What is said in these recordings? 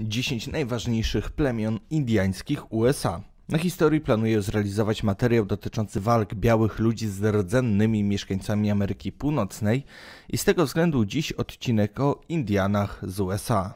10 najważniejszych plemion indiańskich USA. Na historii planuję zrealizować materiał dotyczący walk białych ludzi z rdzennymi mieszkańcami Ameryki Północnej i z tego względu dziś odcinek o Indianach z USA.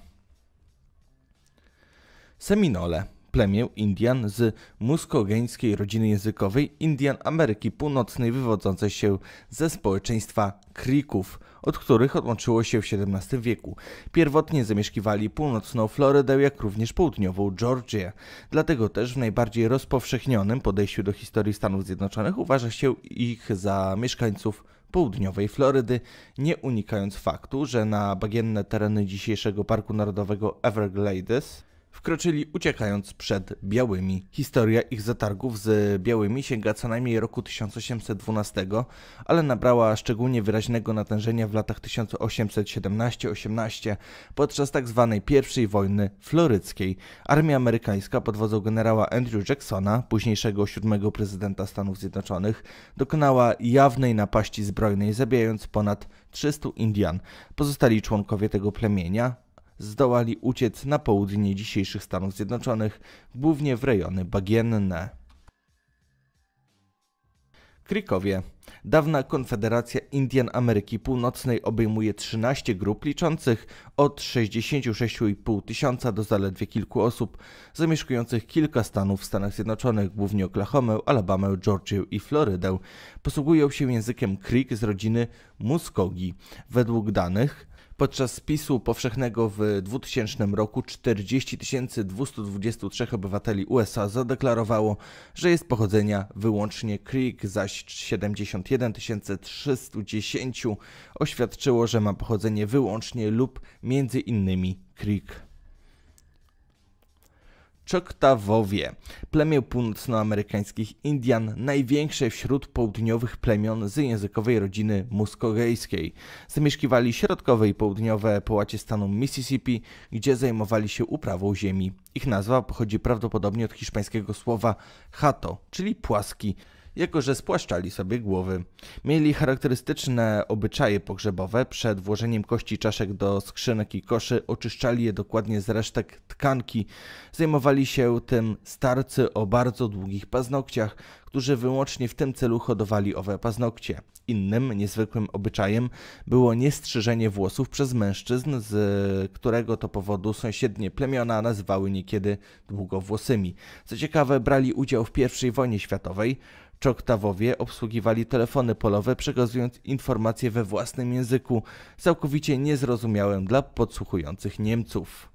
Seminole plemię Indian z muskogeńskiej rodziny językowej Indian Ameryki Północnej wywodzącej się ze społeczeństwa Creeków, od których odłączyło się w XVII wieku. Pierwotnie zamieszkiwali północną Florydę, jak również południową Georgię. Dlatego też w najbardziej rozpowszechnionym podejściu do historii Stanów Zjednoczonych uważa się ich za mieszkańców południowej Florydy, nie unikając faktu, że na bagienne tereny dzisiejszego Parku Narodowego Everglades Wkroczyli uciekając przed białymi. Historia ich zatargów z białymi sięga co najmniej roku 1812, ale nabrała szczególnie wyraźnego natężenia w latach 1817-18 podczas tzw. Tak I wojny floryckiej. Armia amerykańska pod wodzą generała Andrew Jacksona, późniejszego siódmego prezydenta Stanów Zjednoczonych, dokonała jawnej napaści zbrojnej, zabijając ponad 300 Indian. Pozostali członkowie tego plemienia, zdołali uciec na południe dzisiejszych Stanów Zjednoczonych, głównie w rejony bagienne. Krikowie. Dawna Konfederacja Indian Ameryki Północnej obejmuje 13 grup liczących od 66,5 tysiąca do zaledwie kilku osób, zamieszkujących kilka stanów w Stanach Zjednoczonych, głównie Oklahomę, Alabamę, Georgię i Florydę. Posługują się językiem Krik z rodziny Muskogi. Według danych Podczas spisu powszechnego w 2000 roku 40 223 obywateli USA zadeklarowało, że jest pochodzenia wyłącznie Creek, zaś 71 310 oświadczyło, że ma pochodzenie wyłącznie lub między innymi Creek. Choctawowie, plemię północnoamerykańskich Indian, największe wśród południowych plemion z językowej rodziny muskogejskiej. Zamieszkiwali środkowe i południowe połacie stanu Mississippi, gdzie zajmowali się uprawą ziemi. Ich nazwa pochodzi prawdopodobnie od hiszpańskiego słowa chato, czyli płaski jako że spłaszczali sobie głowy. Mieli charakterystyczne obyczaje pogrzebowe. Przed włożeniem kości czaszek do skrzynek i koszy oczyszczali je dokładnie z resztek tkanki. Zajmowali się tym starcy o bardzo długich paznokciach, którzy wyłącznie w tym celu hodowali owe paznokcie. Innym niezwykłym obyczajem było niestrzyżenie włosów przez mężczyzn, z którego to powodu sąsiednie plemiona nazywały niekiedy długowłosymi. Co ciekawe, brali udział w I wojnie światowej, Czoktawowie obsługiwali telefony polowe, przekazując informacje we własnym języku, całkowicie niezrozumiałym dla podsłuchujących Niemców.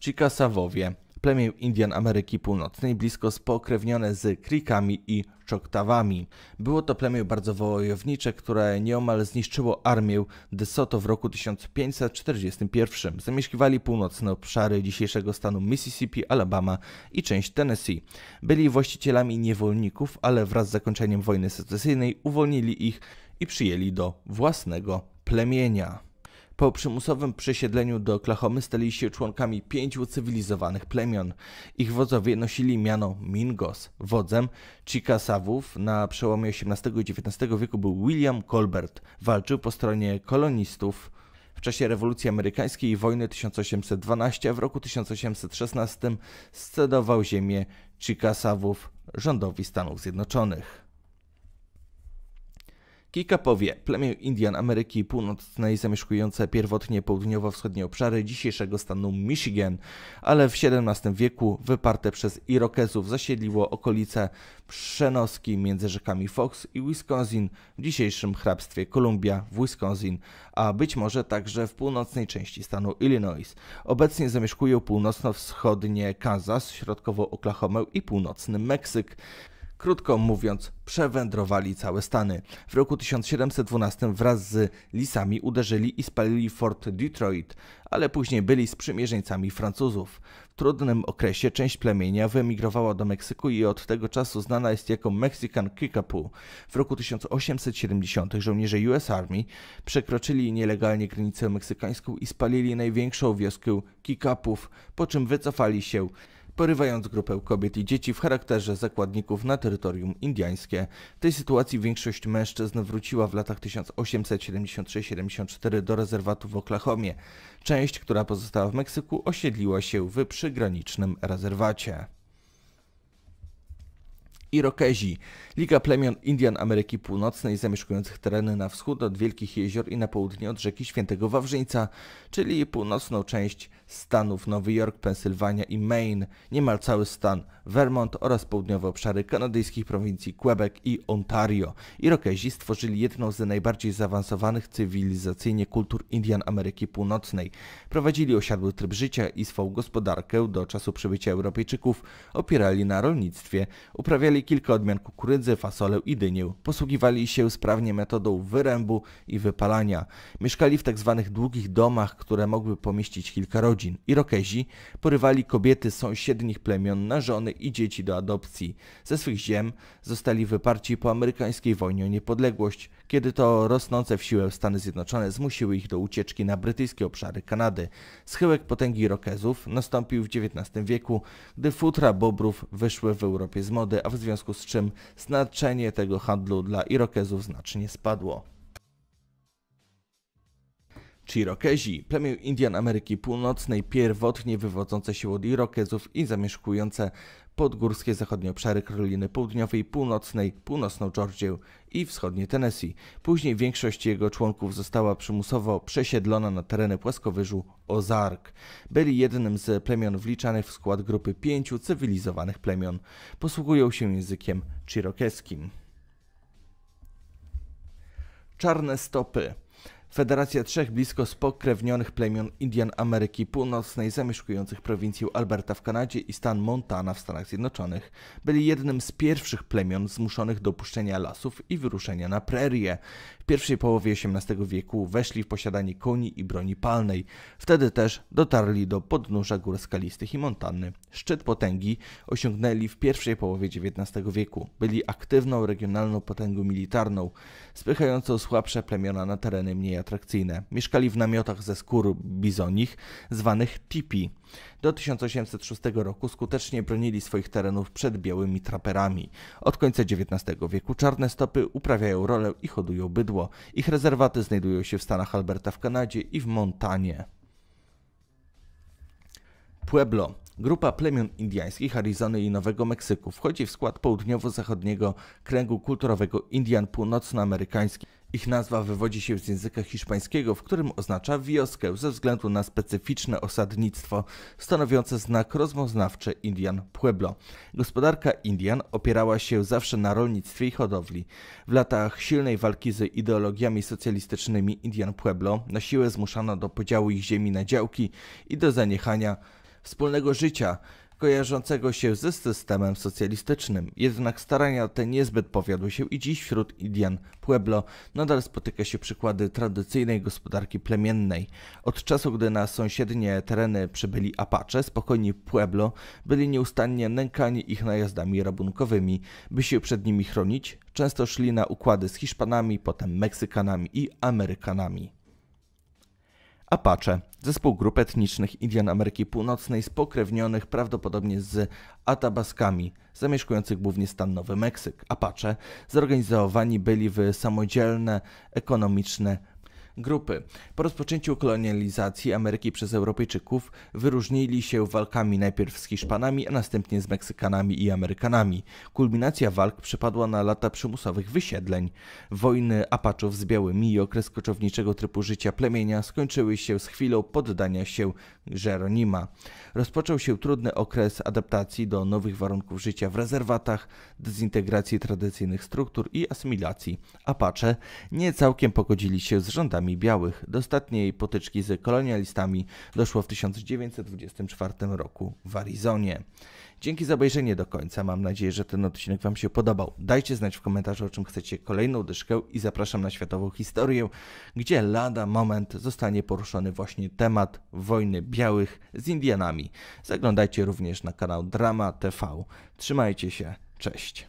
Chikasawowie plemię Indian Ameryki Północnej, blisko spokrewnione z Krikami i Choctawami. Było to plemię bardzo wojownicze, które nieomal zniszczyło armię De Soto w roku 1541. Zamieszkiwali północne obszary dzisiejszego stanu Mississippi, Alabama i część Tennessee. Byli właścicielami niewolników, ale wraz z zakończeniem wojny secesyjnej uwolnili ich i przyjęli do własnego plemienia. Po przymusowym przesiedleniu do Oklahomy stali się członkami pięciu cywilizowanych plemion. Ich wodzowie nosili miano Mingos. Wodzem Chickasawów na przełomie XVIII i XIX wieku był William Colbert. Walczył po stronie kolonistów. W czasie rewolucji amerykańskiej i wojny 1812, a w roku 1816 scedował ziemię Chickasawów rządowi Stanów Zjednoczonych. Kikapowie, plemię Indian Ameryki Północnej zamieszkujące pierwotnie południowo-wschodnie obszary dzisiejszego stanu Michigan, ale w XVII wieku wyparte przez Irokezów zasiedliło okolice przenoski między rzekami Fox i Wisconsin w dzisiejszym hrabstwie Columbia w Wisconsin, a być może także w północnej części stanu Illinois. Obecnie zamieszkują północno-wschodnie Kansas, środkowo Oklahomę i północny Meksyk krótko mówiąc, przewędrowali całe Stany. W roku 1712 wraz z lisami uderzyli i spalili Fort Detroit, ale później byli sprzymierzeńcami Francuzów. W trudnym okresie część plemienia wyemigrowała do Meksyku i od tego czasu znana jest jako Mexican Kickapoo. W roku 1870 żołnierze US Army przekroczyli nielegalnie granicę meksykańską i spalili największą wioskę Kickapów, po czym wycofali się porywając grupę kobiet i dzieci w charakterze zakładników na terytorium indiańskie. Tej sytuacji większość mężczyzn wróciła w latach 1873-74 do rezerwatu w Oklahomie. Część, która pozostała w Meksyku, osiedliła się w przygranicznym rezerwacie. Irokezi. Liga plemion Indian Ameryki Północnej zamieszkujących tereny na wschód od Wielkich Jezior i na południe od rzeki Świętego Wawrzyńca, czyli północną część stanów Nowy Jork, Pensylwania i Maine, niemal cały stan Vermont oraz południowe obszary kanadyjskich prowincji Quebec i Ontario. Irokezi stworzyli jedną z najbardziej zaawansowanych cywilizacyjnie kultur Indian Ameryki Północnej. Prowadzili osiadły tryb życia i swą gospodarkę do czasu przybycia Europejczyków opierali na rolnictwie, uprawiali kilka odmian kukurydzy, fasolę i dynię. Posługiwali się sprawnie metodą wyrębu i wypalania. Mieszkali w tzw. Tak długich domach, które mogły pomieścić kilka rodzin. Irokezi porywali kobiety z sąsiednich plemion na żony i dzieci do adopcji. Ze swych ziem zostali wyparci po amerykańskiej wojnie o niepodległość kiedy to rosnące w siłę Stany Zjednoczone zmusiły ich do ucieczki na brytyjskie obszary Kanady. Schyłek potęgi Rokezów nastąpił w XIX wieku, gdy futra bobrów wyszły w Europie z mody, a w związku z czym znaczenie tego handlu dla Irokezów znacznie spadło. Chirokezi, plemię Indian Ameryki Północnej, pierwotnie wywodzące się od Irokezów i zamieszkujące podgórskie zachodnie obszary Karoliny Południowej Północnej, północną Georgię i wschodnie Tennessee. Później większość jego członków została przymusowo przesiedlona na tereny płaskowyżu Ozark. Byli jednym z plemion wliczanych w skład grupy pięciu cywilizowanych plemion. Posługują się językiem chirokeskim. Czarne stopy Federacja trzech blisko spokrewnionych plemion Indian Ameryki Północnej zamieszkujących prowincję Alberta w Kanadzie i stan Montana w Stanach Zjednoczonych byli jednym z pierwszych plemion zmuszonych do opuszczenia lasów i wyruszenia na prerie pierwszej połowie XVIII wieku weszli w posiadanie koni i broni palnej. Wtedy też dotarli do podnóża gór skalistych i Montanny. Szczyt potęgi osiągnęli w pierwszej połowie XIX wieku. Byli aktywną regionalną potęgą militarną, spychającą słabsze plemiona na tereny mniej atrakcyjne. Mieszkali w namiotach ze skór bizonich, zwanych tipi do 1806 roku skutecznie bronili swoich terenów przed białymi traperami. Od końca XIX wieku czarne stopy uprawiają rolę i hodują bydło. Ich rezerwaty znajdują się w Stanach Alberta w Kanadzie i w Montanie. Pueblo Grupa plemion indiańskich Arizony i Nowego Meksyku wchodzi w skład południowo-zachodniego kręgu kulturowego Indian północnoamerykańskich. Ich nazwa wywodzi się z języka hiszpańskiego, w którym oznacza wioskę ze względu na specyficzne osadnictwo stanowiące znak rozpoznawczy Indian Pueblo. Gospodarka Indian opierała się zawsze na rolnictwie i hodowli. W latach silnej walki z ideologiami socjalistycznymi Indian Pueblo na siłę zmuszano do podziału ich ziemi na działki i do zaniechania wspólnego życia kojarzącego się ze systemem socjalistycznym. Jednak starania te niezbyt powiodły się i dziś wśród Indian Pueblo nadal spotyka się przykłady tradycyjnej gospodarki plemiennej. Od czasu, gdy na sąsiednie tereny przybyli Apache, spokojni Pueblo byli nieustannie nękani ich najazdami rabunkowymi. By się przed nimi chronić, często szli na układy z Hiszpanami, potem Meksykanami i Amerykanami. Apache zespół grup etnicznych Indian Ameryki Północnej spokrewnionych prawdopodobnie z Atabaskami, zamieszkujących głównie stan Nowy Meksyk. Apache zorganizowani byli w samodzielne, ekonomiczne grupy. Po rozpoczęciu kolonializacji Ameryki przez Europejczyków wyróżnili się walkami najpierw z Hiszpanami, a następnie z Meksykanami i Amerykanami. Kulminacja walk przypadła na lata przymusowych wysiedleń. Wojny Apaczów z Białymi i okres koczowniczego trybu życia plemienia skończyły się z chwilą poddania się Jeronima. Rozpoczął się trudny okres adaptacji do nowych warunków życia w rezerwatach, dezintegracji tradycyjnych struktur i asymilacji. Apacze nie całkiem pogodzili się z rządami Pawłami Białych. Do ostatniej potyczki z kolonialistami doszło w 1924 roku w Arizonie. Dzięki za obejrzenie do końca. Mam nadzieję, że ten odcinek Wam się podobał. Dajcie znać w komentarzu, o czym chcecie kolejną dyszkę i zapraszam na światową historię, gdzie lada moment zostanie poruszony właśnie temat wojny białych z Indianami. Zaglądajcie również na kanał Drama TV. Trzymajcie się, cześć.